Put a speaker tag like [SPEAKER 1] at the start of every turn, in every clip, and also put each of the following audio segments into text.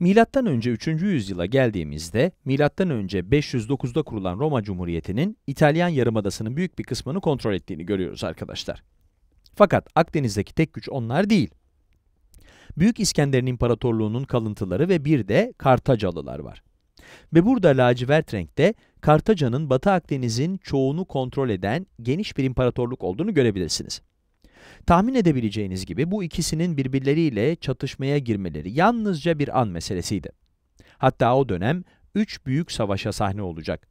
[SPEAKER 1] Milattan önce 3. yüzyıla geldiğimizde milattan önce 509'da kurulan Roma Cumhuriyeti'nin İtalyan Yarımadası'nın büyük bir kısmını kontrol ettiğini görüyoruz arkadaşlar. Fakat Akdeniz'deki tek güç onlar değil. Büyük İskender'in imparatorluğunun kalıntıları ve bir de Kartacalılar var. Ve burada lacivert renkte Kartaca'nın Batı Akdeniz'in çoğunu kontrol eden geniş bir imparatorluk olduğunu görebilirsiniz. Tahmin edebileceğiniz gibi bu ikisinin birbirleriyle çatışmaya girmeleri yalnızca bir an meselesiydi. Hatta o dönem üç büyük savaşa sahne olacak.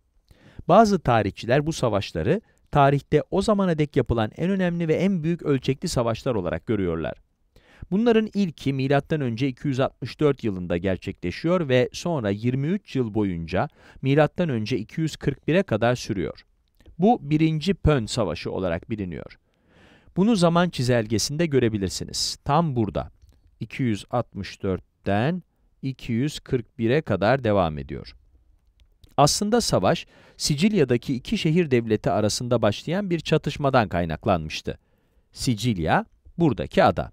[SPEAKER 1] Bazı tarihçiler bu savaşları tarihte o zamana dek yapılan en önemli ve en büyük ölçekli savaşlar olarak görüyorlar. Bunların ilki M.Ö. 264 yılında gerçekleşiyor ve sonra 23 yıl boyunca M.Ö. 241'e kadar sürüyor. Bu 1. Pön Savaşı olarak biliniyor. Bunu zaman çizelgesinde görebilirsiniz. Tam burada. 264'ten 241'e kadar devam ediyor. Aslında savaş, Sicilya'daki iki şehir devleti arasında başlayan bir çatışmadan kaynaklanmıştı. Sicilya, buradaki ada.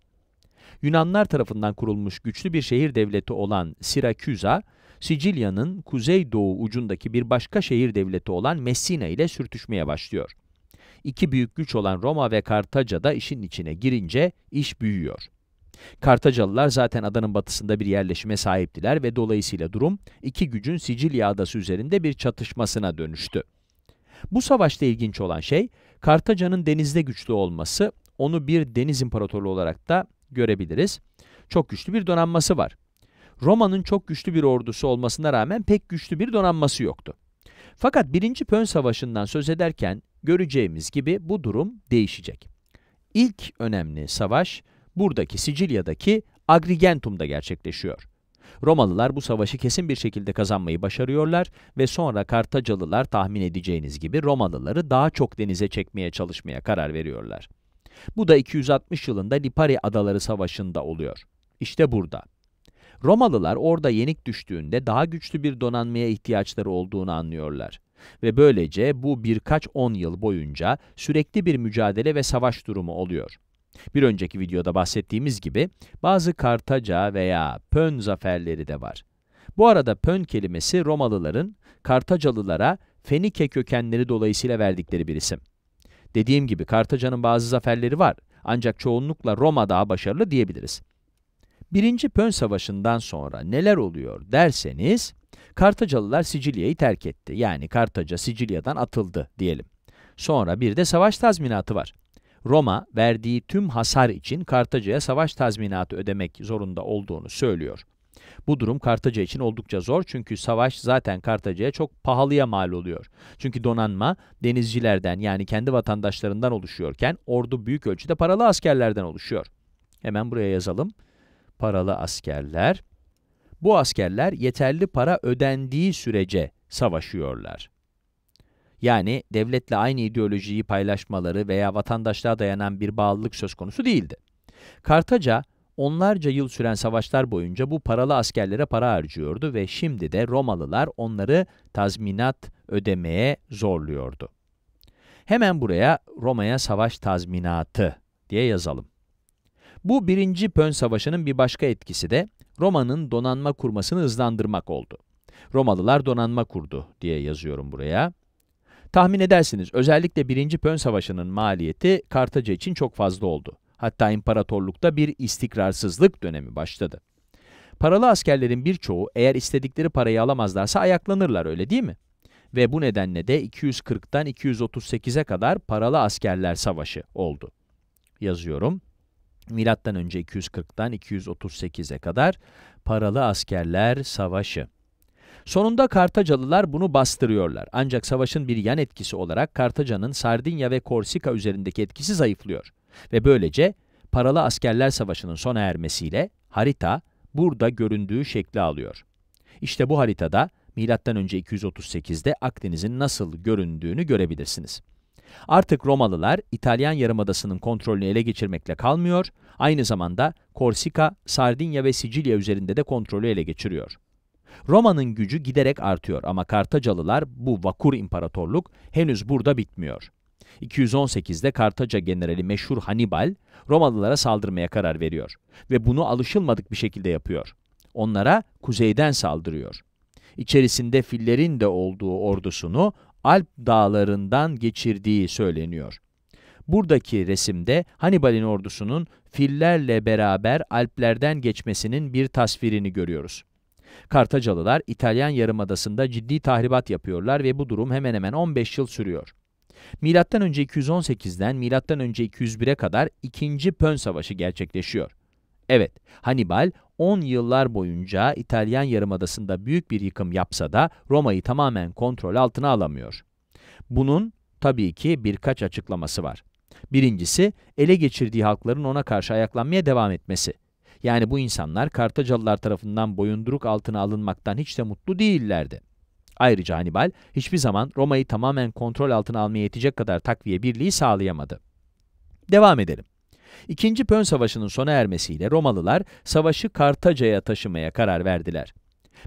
[SPEAKER 1] Yunanlar tarafından kurulmuş güçlü bir şehir devleti olan Siraküza, Sicilya'nın kuzeydoğu ucundaki bir başka şehir devleti olan Messina ile sürtüşmeye başlıyor iki büyük güç olan Roma ve Kartaca da işin içine girince iş büyüyor. Kartacalılar zaten adanın batısında bir yerleşime sahiptiler ve dolayısıyla durum iki gücün Sicilya adası üzerinde bir çatışmasına dönüştü. Bu savaşta ilginç olan şey Kartaca'nın denizde güçlü olması, onu bir deniz imparatorluğu olarak da görebiliriz. Çok güçlü bir donanması var. Roma'nın çok güçlü bir ordusu olmasına rağmen pek güçlü bir donanması yoktu. Fakat 1. Pön Savaşı'ndan söz ederken göreceğimiz gibi bu durum değişecek. İlk önemli savaş buradaki Sicilya'daki Agrigentum'da gerçekleşiyor. Romalılar bu savaşı kesin bir şekilde kazanmayı başarıyorlar ve sonra Kartacalılar tahmin edeceğiniz gibi Romalıları daha çok denize çekmeye çalışmaya karar veriyorlar. Bu da 260 yılında Lipari Adaları Savaşı'nda oluyor. İşte burada. Romalılar orada yenik düştüğünde daha güçlü bir donanmaya ihtiyaçları olduğunu anlıyorlar. Ve böylece bu birkaç on yıl boyunca sürekli bir mücadele ve savaş durumu oluyor. Bir önceki videoda bahsettiğimiz gibi bazı Kartaca veya Pön zaferleri de var. Bu arada Pön kelimesi Romalıların Kartacalılara Fenike kökenleri dolayısıyla verdikleri bir isim. Dediğim gibi Kartaca'nın bazı zaferleri var ancak çoğunlukla Roma daha başarılı diyebiliriz. Birinci Pön Savaşı'ndan sonra neler oluyor derseniz, Kartacalılar Sicilya'yı terk etti. Yani Kartaca Sicilya'dan atıldı diyelim. Sonra bir de savaş tazminatı var. Roma verdiği tüm hasar için Kartaca'ya savaş tazminatı ödemek zorunda olduğunu söylüyor. Bu durum Kartaca için oldukça zor çünkü savaş zaten Kartaca'ya çok pahalıya mal oluyor. Çünkü donanma denizcilerden yani kendi vatandaşlarından oluşuyorken ordu büyük ölçüde paralı askerlerden oluşuyor. Hemen buraya yazalım. Paralı askerler bu askerler yeterli para ödendiği sürece savaşıyorlar. Yani devletle aynı ideolojiyi paylaşmaları veya vatandaşlığa dayanan bir bağlılık söz konusu değildi. Kartaca, onlarca yıl süren savaşlar boyunca bu paralı askerlere para harcıyordu ve şimdi de Romalılar onları tazminat ödemeye zorluyordu. Hemen buraya Roma'ya savaş tazminatı diye yazalım. Bu birinci Pön Savaşı'nın bir başka etkisi de Roma'nın donanma kurmasını hızlandırmak oldu. Romalılar donanma kurdu diye yazıyorum buraya. Tahmin edersiniz özellikle 1. Pön Savaşı'nın maliyeti Kartaca için çok fazla oldu. Hatta imparatorlukta bir istikrarsızlık dönemi başladı. Paralı askerlerin birçoğu eğer istedikleri parayı alamazlarsa ayaklanırlar öyle değil mi? Ve bu nedenle de 240'tan 238'e kadar paralı askerler savaşı oldu. Yazıyorum. Milattan önce 240'tan 238'e kadar paralı askerler savaşı. Sonunda Kartacalılar bunu bastırıyorlar. Ancak savaşın bir yan etkisi olarak Kartaca'nın Sardinya ve Korsika üzerindeki etkisi zayıflıyor. Ve böylece paralı askerler savaşının sona ermesiyle harita burada göründüğü şekli alıyor. İşte bu haritada M.Ö. 238'de Akdeniz'in nasıl göründüğünü görebilirsiniz. Artık Romalılar İtalyan yarımadasının kontrolünü ele geçirmekle kalmıyor, aynı zamanda Korsika, Sardinya ve Sicilya üzerinde de kontrolü ele geçiriyor. Roma'nın gücü giderek artıyor ama Kartacalılar bu vakur imparatorluk henüz burada bitmiyor. 218'de Kartaca generali meşhur Hannibal, Romalılara saldırmaya karar veriyor ve bunu alışılmadık bir şekilde yapıyor. Onlara kuzeyden saldırıyor içerisinde fillerin de olduğu ordusunu Alp dağlarından geçirdiği söyleniyor. Buradaki resimde Hannibal'in ordusunun fillerle beraber Alplerden geçmesinin bir tasvirini görüyoruz. Kartacalılar İtalyan yarımadasında ciddi tahribat yapıyorlar ve bu durum hemen hemen 15 yıl sürüyor. M.Ö. 218'den M.Ö. 201'e kadar 2. Pön Savaşı gerçekleşiyor. Evet, Hannibal 10 yıllar boyunca İtalyan yarımadasında büyük bir yıkım yapsa da Roma'yı tamamen kontrol altına alamıyor. Bunun tabii ki birkaç açıklaması var. Birincisi, ele geçirdiği halkların ona karşı ayaklanmaya devam etmesi. Yani bu insanlar Kartacalılar tarafından boyunduruk altına alınmaktan hiç de mutlu değillerdi. Ayrıca Hannibal hiçbir zaman Roma'yı tamamen kontrol altına almaya yetecek kadar takviye birliği sağlayamadı. Devam edelim. İkinci Pön Savaşı'nın sona ermesiyle Romalılar savaşı Kartaca'ya taşımaya karar verdiler.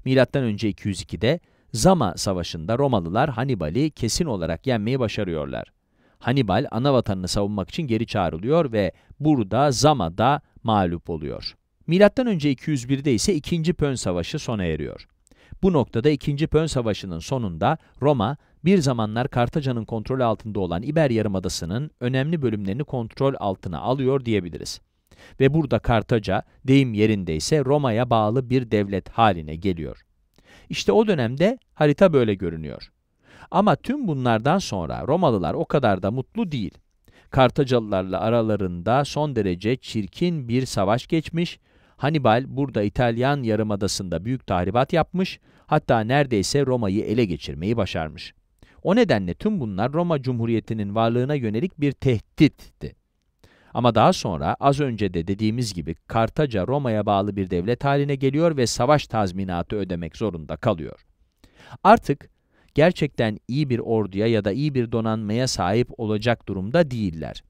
[SPEAKER 1] M.Ö. 202'de Zama Savaşı'nda Romalılar Hannibal'i kesin olarak yenmeyi başarıyorlar. Hannibal ana vatanını savunmak için geri çağrılıyor ve burada Zama'da mağlup oluyor. M.Ö. 201'de ise 2. Pön Savaşı sona eriyor. Bu noktada 2. Pön Savaşı'nın sonunda Roma, bir zamanlar Kartaca'nın kontrol altında olan İber Yarımadası'nın önemli bölümlerini kontrol altına alıyor diyebiliriz. Ve burada Kartaca, deyim yerindeyse Roma'ya bağlı bir devlet haline geliyor. İşte o dönemde harita böyle görünüyor. Ama tüm bunlardan sonra Romalılar o kadar da mutlu değil. Kartacalılarla aralarında son derece çirkin bir savaş geçmiş, Hannibal burada İtalyan yarımadasında büyük tahribat yapmış, hatta neredeyse Roma'yı ele geçirmeyi başarmış. O nedenle tüm bunlar Roma Cumhuriyeti'nin varlığına yönelik bir tehditti. Ama daha sonra az önce de dediğimiz gibi Kartaca Roma'ya bağlı bir devlet haline geliyor ve savaş tazminatı ödemek zorunda kalıyor. Artık gerçekten iyi bir orduya ya da iyi bir donanmaya sahip olacak durumda değiller.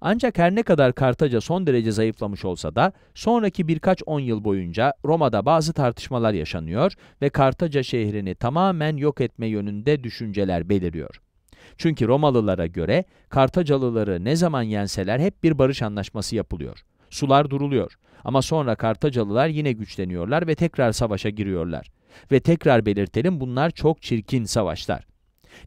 [SPEAKER 1] Ancak her ne kadar Kartaca son derece zayıflamış olsa da sonraki birkaç on yıl boyunca Roma'da bazı tartışmalar yaşanıyor ve Kartaca şehrini tamamen yok etme yönünde düşünceler beliriyor. Çünkü Romalılara göre Kartacalıları ne zaman yenseler hep bir barış anlaşması yapılıyor. Sular duruluyor ama sonra Kartacalılar yine güçleniyorlar ve tekrar savaşa giriyorlar. Ve tekrar belirtelim bunlar çok çirkin savaşlar.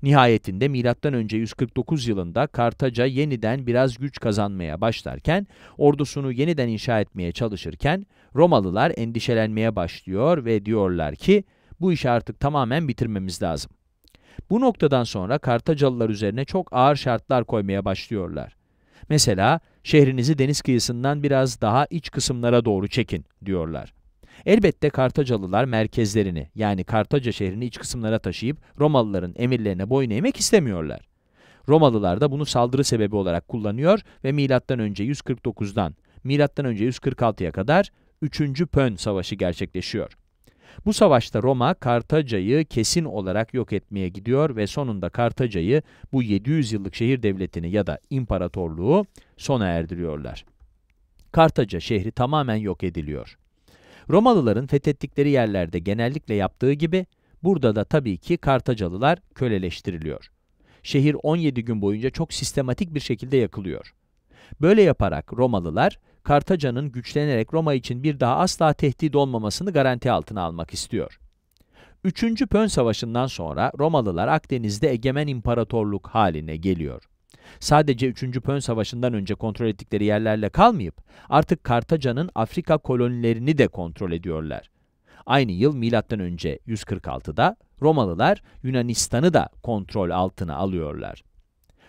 [SPEAKER 1] Nihayetinde M.Ö. 149 yılında Kartaca yeniden biraz güç kazanmaya başlarken, ordusunu yeniden inşa etmeye çalışırken Romalılar endişelenmeye başlıyor ve diyorlar ki bu işi artık tamamen bitirmemiz lazım. Bu noktadan sonra Kartacalılar üzerine çok ağır şartlar koymaya başlıyorlar. Mesela şehrinizi deniz kıyısından biraz daha iç kısımlara doğru çekin diyorlar. Elbette Kartacalılar merkezlerini yani Kartaca şehrini iç kısımlara taşıyıp Romalıların emirlerine boyun eğmek istemiyorlar. Romalılar da bunu saldırı sebebi olarak kullanıyor ve Milattan önce 149'dan Milattan önce 146'ya kadar 3. Pön Savaşı gerçekleşiyor. Bu savaşta Roma Kartaca'yı kesin olarak yok etmeye gidiyor ve sonunda Kartaca'yı bu 700 yıllık şehir devletini ya da imparatorluğu sona erdiriyorlar. Kartaca şehri tamamen yok ediliyor. Romalıların fethettikleri yerlerde genellikle yaptığı gibi, burada da tabii ki Kartacalılar köleleştiriliyor. Şehir 17 gün boyunca çok sistematik bir şekilde yakılıyor. Böyle yaparak Romalılar, Kartaca'nın güçlenerek Roma için bir daha asla tehdit olmamasını garanti altına almak istiyor. Üçüncü Pön Savaşı'ndan sonra Romalılar Akdeniz'de egemen imparatorluk haline geliyor sadece 3. Pön Savaşı'ndan önce kontrol ettikleri yerlerle kalmayıp artık Kartaca'nın Afrika kolonilerini de kontrol ediyorlar. Aynı yıl M.Ö. 146'da Romalılar Yunanistan'ı da kontrol altına alıyorlar.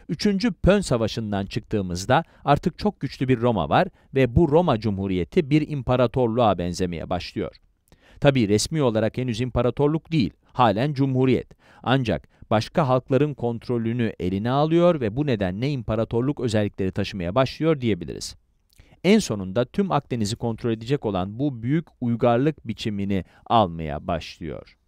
[SPEAKER 1] 3. Pön Savaşı'ndan çıktığımızda artık çok güçlü bir Roma var ve bu Roma Cumhuriyeti bir imparatorluğa benzemeye başlıyor. Tabi resmi olarak henüz imparatorluk değil halen cumhuriyet. Ancak başka halkların kontrolünü eline alıyor ve bu nedenle imparatorluk özellikleri taşımaya başlıyor diyebiliriz. En sonunda tüm Akdeniz'i kontrol edecek olan bu büyük uygarlık biçimini almaya başlıyor.